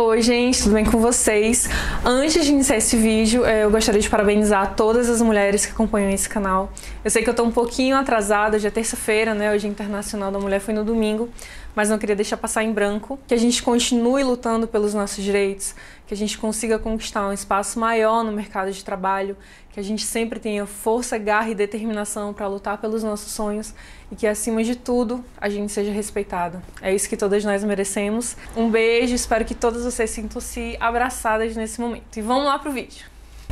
Oi, gente, tudo bem com vocês? Antes de iniciar esse vídeo, eh, eu gostaria de parabenizar todas as mulheres que acompanham esse canal. Eu sei que eu tô um pouquinho atrasada, hoje é terça-feira, né? Hoje Dia é Internacional da Mulher foi no domingo, mas não queria deixar passar em branco. Que a gente continue lutando pelos nossos direitos, que a gente consiga conquistar um espaço maior no mercado de trabalho, que a gente sempre tenha força, garra e determinação para lutar pelos nossos sonhos e que acima de tudo a gente seja respeitado. É isso que todas nós merecemos. Um beijo, espero que todas vocês sintam-se abraçadas nesse momento. E vamos lá pro vídeo.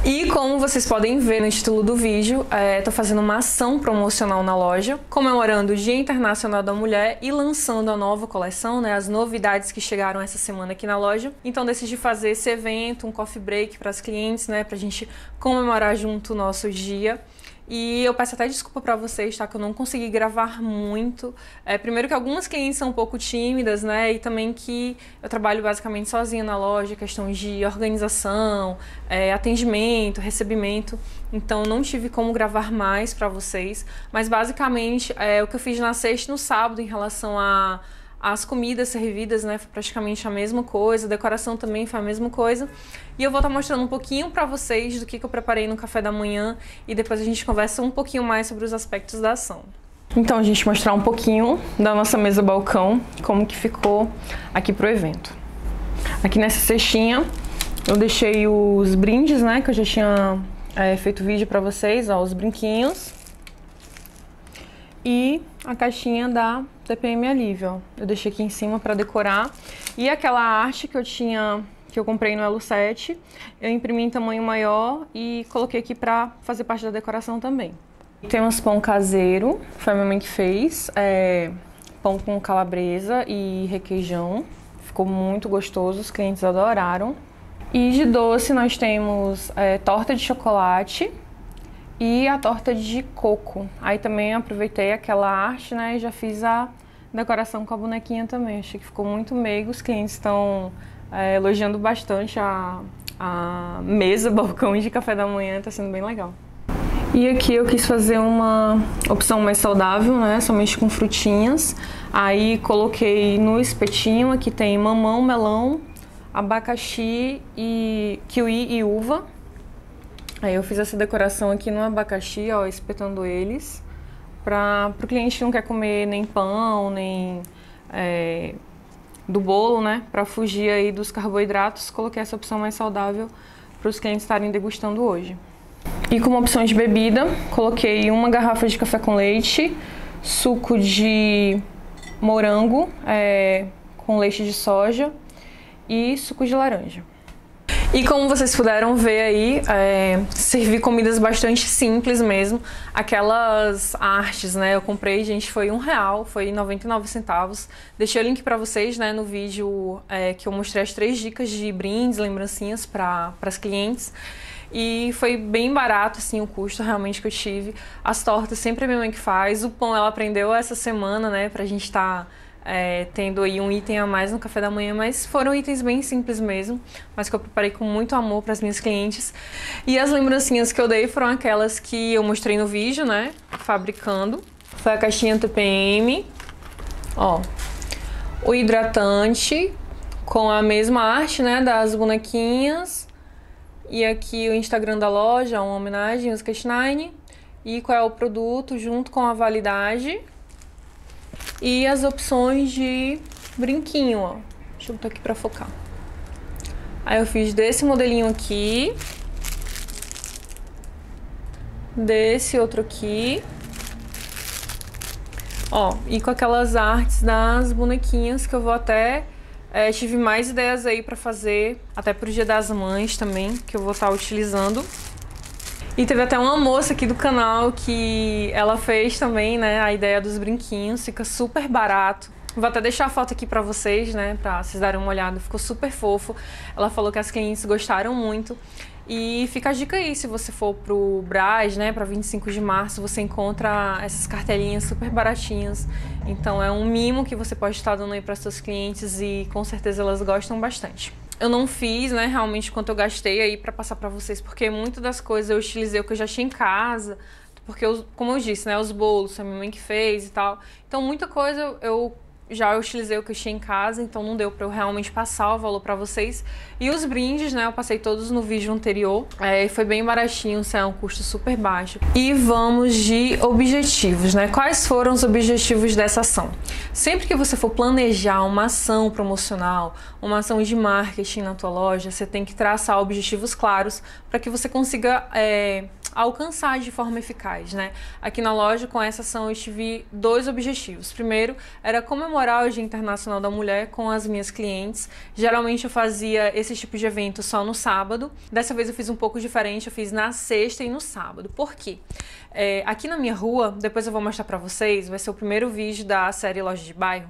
E como vocês podem ver no título do vídeo, estou é, fazendo uma ação promocional na loja, comemorando o Dia Internacional da Mulher e lançando a nova coleção, né, as novidades que chegaram essa semana aqui na loja. Então decidi fazer esse evento, um coffee break para as clientes, né, para a gente comemorar junto o nosso dia. E eu peço até desculpa para vocês, tá? Que eu não consegui gravar muito. É, primeiro que algumas clientes são um pouco tímidas, né? E também que eu trabalho basicamente sozinha na loja, questões de organização, é, atendimento, recebimento. Então não tive como gravar mais para vocês. Mas basicamente é o que eu fiz na sexta e no sábado em relação a as comidas servidas, né, foi praticamente a mesma coisa, a decoração também foi a mesma coisa. E eu vou estar tá mostrando um pouquinho para vocês do que, que eu preparei no café da manhã e depois a gente conversa um pouquinho mais sobre os aspectos da ação. Então a gente mostrar um pouquinho da nossa mesa balcão, como que ficou aqui pro evento. Aqui nessa cestinha eu deixei os brindes, né, que eu já tinha é, feito vídeo para vocês, ó, os brinquinhos. E a caixinha da TPM Alívio. Eu deixei aqui em cima para decorar. E aquela arte que eu tinha, que eu comprei no Elo 7, eu imprimi em tamanho maior e coloquei aqui para fazer parte da decoração também. Temos pão caseiro, foi a minha mãe que fez. É, pão com calabresa e requeijão. Ficou muito gostoso, os clientes adoraram. E de doce nós temos é, torta de chocolate, e a torta de coco. Aí também aproveitei aquela arte, né, e já fiz a decoração com a bonequinha também. Achei que ficou muito meigo. Os clientes estão é, elogiando bastante a, a mesa, balcão de café da manhã. Está sendo bem legal. E aqui eu quis fazer uma opção mais saudável, né? Somente com frutinhas. Aí coloquei no espetinho, aqui tem mamão, melão, abacaxi e kiwi e uva. Aí eu fiz essa decoração aqui no abacaxi, ó, espetando eles para o cliente que não quer comer nem pão, nem é, do bolo, né? Para fugir aí dos carboidratos, coloquei essa opção mais saudável para os clientes estarem degustando hoje. E como opção de bebida, coloquei uma garrafa de café com leite, suco de morango é, com leite de soja e suco de laranja. E como vocês puderam ver aí, é, servi comidas bastante simples mesmo. Aquelas artes, né? Eu comprei, gente, foi um real, foi 99 centavos. Deixei o link para vocês, né, no vídeo é, que eu mostrei as três dicas de brindes, lembrancinhas para as clientes. E foi bem barato, assim, o custo realmente que eu tive. As tortas sempre a minha mãe que faz. O pão ela aprendeu essa semana, né, pra gente estar... Tá é, tendo aí um item a mais no café da manhã, mas foram itens bem simples mesmo, mas que eu preparei com muito amor para as minhas clientes. E as lembrancinhas que eu dei foram aquelas que eu mostrei no vídeo, né, fabricando. Foi a caixinha TPM, ó, o hidratante com a mesma arte, né, das bonequinhas. E aqui o Instagram da loja, uma homenagem aos cash 9 E qual é o produto junto com a validade, e as opções de brinquinho, ó. Deixa eu botar aqui pra focar. Aí eu fiz desse modelinho aqui. Desse outro aqui. Ó, e com aquelas artes das bonequinhas que eu vou até... É, tive mais ideias aí pra fazer, até pro Dia das Mães também, que eu vou estar tá utilizando. E teve até uma moça aqui do canal que ela fez também, né, a ideia dos brinquinhos, fica super barato. Vou até deixar a foto aqui para vocês, né, para vocês darem uma olhada, ficou super fofo. Ela falou que as clientes gostaram muito. E fica a dica aí, se você for pro Braz, né, para 25 de março, você encontra essas cartelinhas super baratinhas. Então é um mimo que você pode estar dando aí para seus clientes e com certeza elas gostam bastante eu não fiz, né, realmente quanto eu gastei aí para passar para vocês, porque muitas das coisas eu utilizei o que eu já tinha em casa, porque eu, como eu disse, né, os bolos, a minha mãe que fez e tal. Então muita coisa eu já utilizei o que eu tinha em casa, então não deu para eu realmente passar o valor para vocês. E os brindes, né, eu passei todos no vídeo anterior, é, foi bem baratinho, assim, é um custo super baixo. E vamos de objetivos, né? Quais foram os objetivos dessa ação? Sempre que você for planejar uma ação promocional, uma ação de marketing na tua loja, você tem que traçar objetivos claros para que você consiga é, alcançar de forma eficaz, né? Aqui na loja, com essa ação, eu tive dois objetivos. Primeiro, era comemorar o Dia Internacional da Mulher com as minhas clientes. Geralmente eu fazia esse tipo de evento só no sábado. Dessa vez eu fiz um pouco diferente, eu fiz na sexta e no sábado. Por quê? É, aqui na minha rua, depois eu vou mostrar para vocês, vai ser o primeiro vídeo da série Loja de Bairro.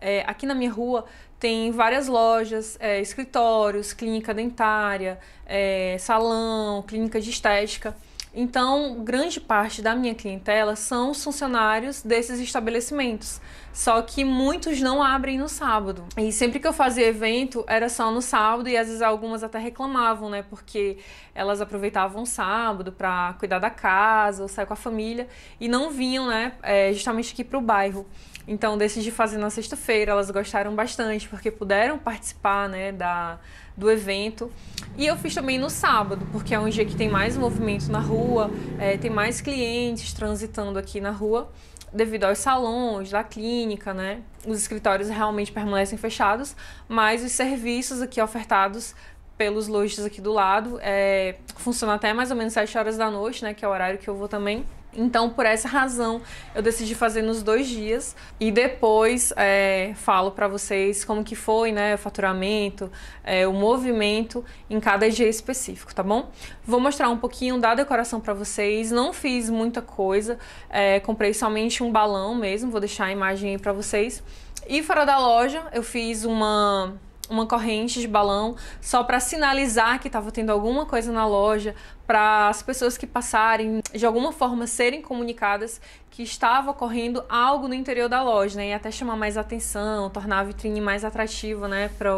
É, aqui na minha rua tem várias lojas, é, escritórios, clínica dentária, é, salão, clínica de estética. Então, grande parte da minha clientela são os funcionários desses estabelecimentos. Só que muitos não abrem no sábado. E sempre que eu fazia evento, era só no sábado e às vezes algumas até reclamavam, né? Porque elas aproveitavam o sábado para cuidar da casa ou sair com a família e não vinham, né? É, justamente aqui para o bairro. Então decidi fazer na sexta-feira. Elas gostaram bastante porque puderam participar, né, da do evento. E eu fiz também no sábado, porque é um dia que tem mais movimento na rua, é, tem mais clientes transitando aqui na rua devido aos salões, da clínica, né? Os escritórios realmente permanecem fechados, mas os serviços aqui ofertados pelos lojistas aqui do lado é, funcionam até mais ou menos 7 horas da noite, né? Que é o horário que eu vou também. Então, por essa razão, eu decidi fazer nos dois dias e depois é, falo para vocês como que foi, né, o faturamento, é, o movimento em cada dia específico, tá bom? Vou mostrar um pouquinho da decoração para vocês. Não fiz muita coisa, é, comprei somente um balão mesmo. Vou deixar a imagem aí para vocês. E fora da loja, eu fiz uma uma corrente de balão só para sinalizar que estava tendo alguma coisa na loja, para as pessoas que passarem de alguma forma serem comunicadas que estava ocorrendo algo no interior da loja, né? E até chamar mais atenção, tornar a vitrine mais atrativa, né, para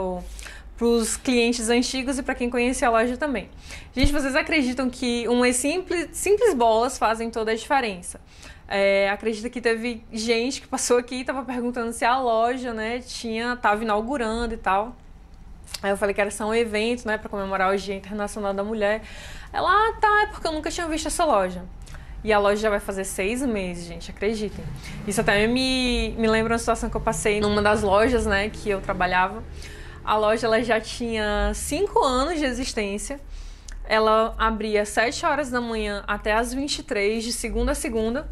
os clientes antigos e para quem conhece a loja também. Gente, vocês acreditam que umas simples, simples bolas fazem toda a diferença? É, acredito que teve gente que passou aqui e estava perguntando se a loja, né, tinha, tava inaugurando e tal. Aí eu falei que era só um evento, né, para comemorar o Dia Internacional da Mulher. Ela, ah, tá, é porque eu nunca tinha visto essa loja. E a loja já vai fazer seis meses, gente, acreditem. Isso até me, me lembra uma situação que eu passei numa das lojas, né, que eu trabalhava. A loja, ela já tinha cinco anos de existência. Ela abria às 7 horas da manhã até às 23, de segunda a segunda.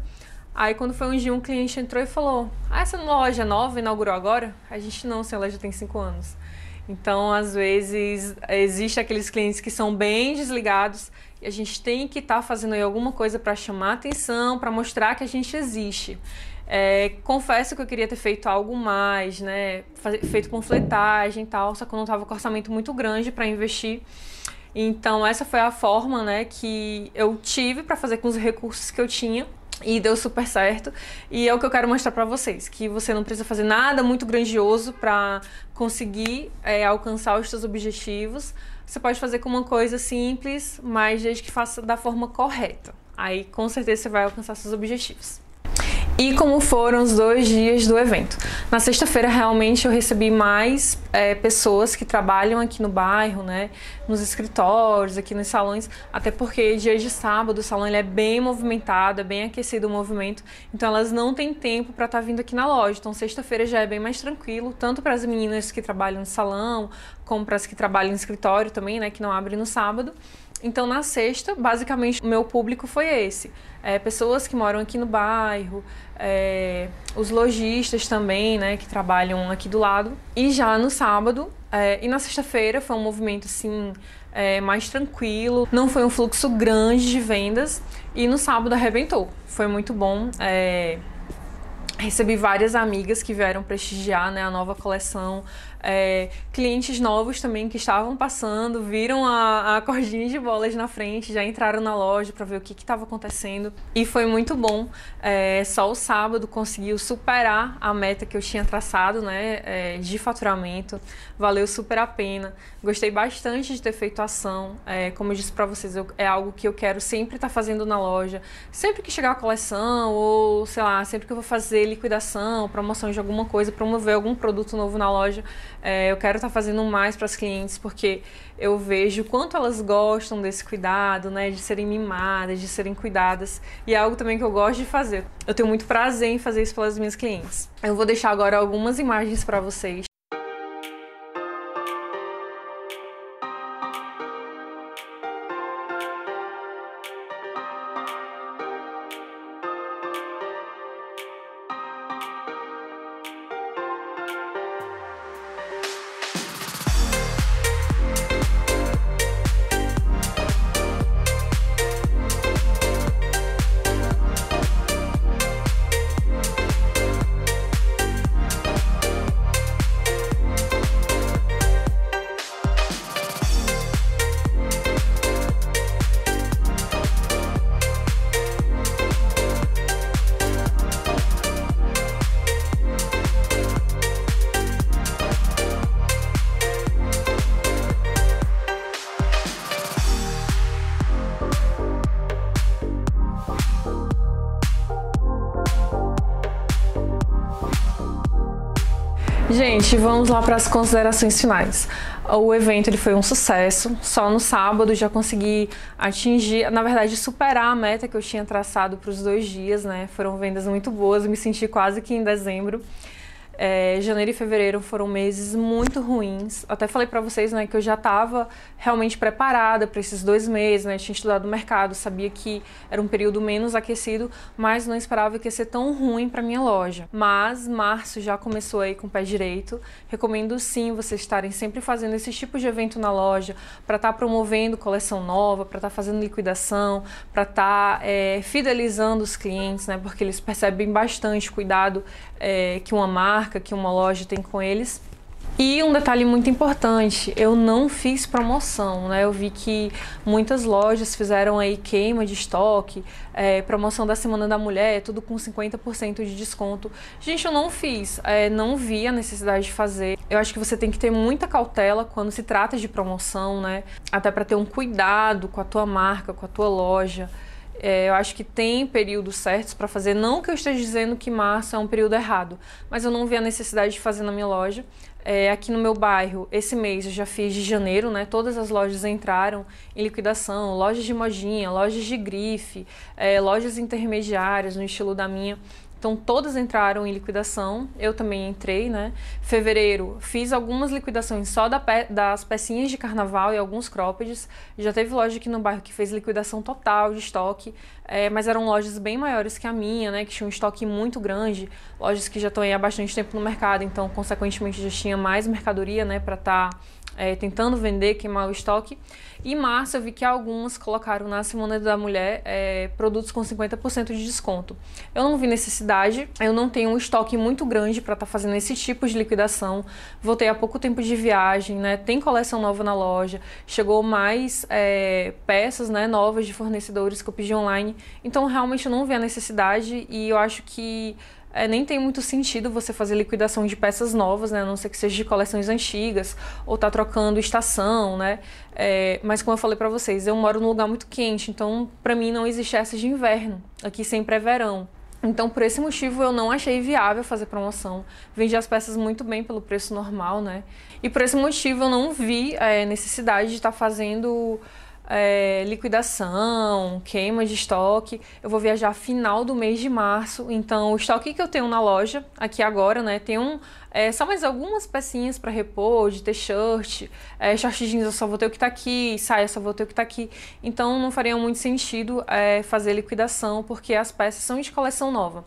Aí quando foi um dia, um cliente entrou e falou: Ah, essa loja é nova inaugurou agora? A gente não, senhora, já tem cinco anos. Então, às vezes, existe aqueles clientes que são bem desligados e a gente tem que estar tá fazendo aí alguma coisa para chamar atenção, para mostrar que a gente existe. É, confesso que eu queria ter feito algo mais, né? feito panfletagem e tal, só que eu não estava com orçamento muito grande para investir. Então, essa foi a forma né, que eu tive para fazer com os recursos que eu tinha. E deu super certo. E é o que eu quero mostrar para vocês, que você não precisa fazer nada muito grandioso para conseguir é, alcançar os seus objetivos. Você pode fazer com uma coisa simples, mas desde que faça da forma correta. Aí com certeza você vai alcançar seus objetivos e como foram os dois dias do evento. Na sexta-feira, realmente, eu recebi mais é, pessoas que trabalham aqui no bairro, né? Nos escritórios, aqui nos salões, até porque dias de sábado o salão ele é bem movimentado, é bem aquecido o movimento, então elas não têm tempo para estar tá vindo aqui na loja. Então, sexta-feira já é bem mais tranquilo, tanto para as meninas que trabalham no salão, como para as que trabalham no escritório também, né? Que não abrem no sábado. Então, na sexta, basicamente, o meu público foi esse. É, pessoas que moram aqui no bairro, é, os lojistas também, né, que trabalham aqui do lado. E já no sábado é, e na sexta-feira foi um movimento, assim, é, mais tranquilo. Não foi um fluxo grande de vendas. E no sábado arrebentou. Foi muito bom é, recebi várias amigas que vieram prestigiar né, a nova coleção é, clientes novos também que estavam passando, viram a, a cordinha de bolas na frente, já entraram na loja para ver o que estava acontecendo. E foi muito bom. É, só o sábado conseguiu superar a meta que eu tinha traçado né, é, de faturamento. Valeu super a pena. Gostei bastante de ter feito a ação. É, como eu disse para vocês, eu, é algo que eu quero sempre estar tá fazendo na loja. Sempre que chegar a coleção, ou sei lá, sempre que eu vou fazer liquidação, promoção de alguma coisa, promover algum produto novo na loja, é, eu quero estar tá fazendo mais para as clientes porque eu vejo quanto elas gostam desse cuidado, né? De serem mimadas, de serem cuidadas. E é algo também que eu gosto de fazer. Eu tenho muito prazer em fazer isso pelas minhas clientes. Eu vou deixar agora algumas imagens para vocês Gente, vamos lá para as considerações finais. O evento ele foi um sucesso. Só no sábado já consegui atingir, na verdade, superar a meta que eu tinha traçado para os dois dias, né? Foram vendas muito boas, me senti quase que em dezembro. É, janeiro e fevereiro foram meses muito ruins. Até falei para vocês, né, que eu já estava realmente preparada para esses dois meses, né? Tinha estudado o mercado, sabia que era um período menos aquecido, mas não esperava que ia ser tão ruim para minha loja. Mas março já começou aí com o pé direito. Recomendo sim vocês estarem sempre fazendo esse tipo de evento na loja para estar tá promovendo coleção nova, para estar tá fazendo liquidação, para estar tá, é, fidelizando os clientes, né? Porque eles percebem bastante o cuidado é, que uma marca marca que uma loja tem com eles. E um detalhe muito importante, eu não fiz promoção, né? Eu vi que muitas lojas fizeram aí queima de estoque, é, promoção da Semana da Mulher, tudo com 50% de desconto. Gente, eu não fiz, é, não vi a necessidade de fazer. Eu acho que você tem que ter muita cautela quando se trata de promoção, né? Até para ter um cuidado com a tua marca, com a tua loja. É, eu acho que tem períodos certos para fazer. Não que eu esteja dizendo que março é um período errado, mas eu não vi a necessidade de fazer na minha loja. É, aqui no meu bairro, esse mês eu já fiz de janeiro, né? Todas as lojas entraram em liquidação, lojas de modinha, lojas de grife, é, lojas intermediárias no estilo da minha. Então todas entraram em liquidação, eu também entrei, né? Fevereiro fiz algumas liquidações só da pe das pecinhas de carnaval e alguns croppeds. Já teve loja aqui no bairro que fez liquidação total de estoque, é, mas eram lojas bem maiores que a minha, né? Que tinha um estoque muito grande, lojas que já estão aí há bastante tempo no mercado, então consequentemente já tinha mais mercadoria, né? Para estar tá, é, tentando vender, queimar o estoque. Em março eu vi que algumas colocaram na Semana da Mulher é, produtos com 50% de desconto. Eu não vi necessidade, eu não tenho um estoque muito grande para estar tá fazendo esse tipo de liquidação. Voltei há pouco tempo de viagem, né? Tem coleção nova na loja, chegou mais é, peças né, novas de fornecedores que eu pedi online. Então realmente eu não vi a necessidade e eu acho que é, nem tem muito sentido você fazer liquidação de peças novas, né? A não ser que seja de coleções antigas ou tá trocando estação, né? É, mas como eu falei para vocês, eu moro num lugar muito quente, então para mim não existe essa de inverno. Aqui sempre é verão. Então, por esse motivo, eu não achei viável fazer promoção. Vendi as peças muito bem pelo preço normal, né? E por esse motivo, eu não vi é, necessidade de estar tá fazendo é, liquidação, queima de estoque. Eu vou viajar final do mês de março, então o estoque que eu tenho na loja, aqui agora, né, tem um, é, só mais algumas pecinhas para repor, de t-shirt, é, short jeans eu só vou ter o que tá aqui, saia eu só vou ter o que tá aqui. Então não faria muito sentido é, fazer liquidação, porque as peças são de coleção nova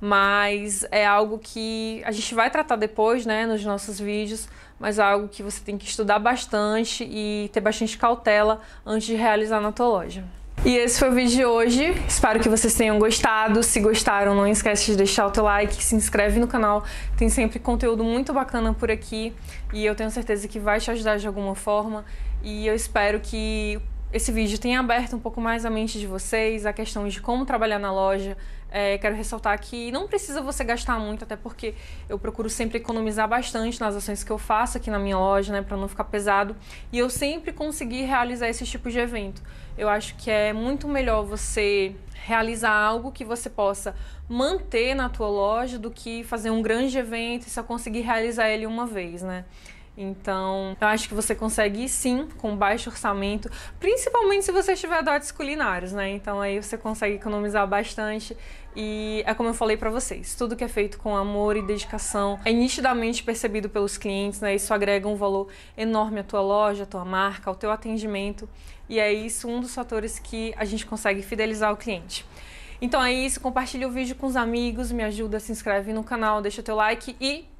mas é algo que a gente vai tratar depois, né, nos nossos vídeos, mas é algo que você tem que estudar bastante e ter bastante cautela antes de realizar na tua loja. E esse foi o vídeo de hoje. Espero que vocês tenham gostado. Se gostaram, não esquece de deixar o teu like, se inscreve no canal. Tem sempre conteúdo muito bacana por aqui e eu tenho certeza que vai te ajudar de alguma forma. E eu espero que esse vídeo tenha aberto um pouco mais a mente de vocês, a questão de como trabalhar na loja. É, quero ressaltar que não precisa você gastar muito, até porque eu procuro sempre economizar bastante nas ações que eu faço aqui na minha loja, né, para não ficar pesado. E eu sempre consegui realizar esse tipo de evento. Eu acho que é muito melhor você realizar algo que você possa manter na tua loja do que fazer um grande evento e só conseguir realizar ele uma vez, né? Então, eu acho que você consegue sim com baixo orçamento, principalmente se você tiver dotes culinários, né? Então aí você consegue economizar bastante e é como eu falei para vocês, tudo que é feito com amor e dedicação é nitidamente percebido pelos clientes, né? Isso agrega um valor enorme à tua loja, à tua marca, ao teu atendimento, e é isso um dos fatores que a gente consegue fidelizar o cliente. Então é isso, compartilha o vídeo com os amigos, me ajuda, se inscreve no canal, deixa teu like e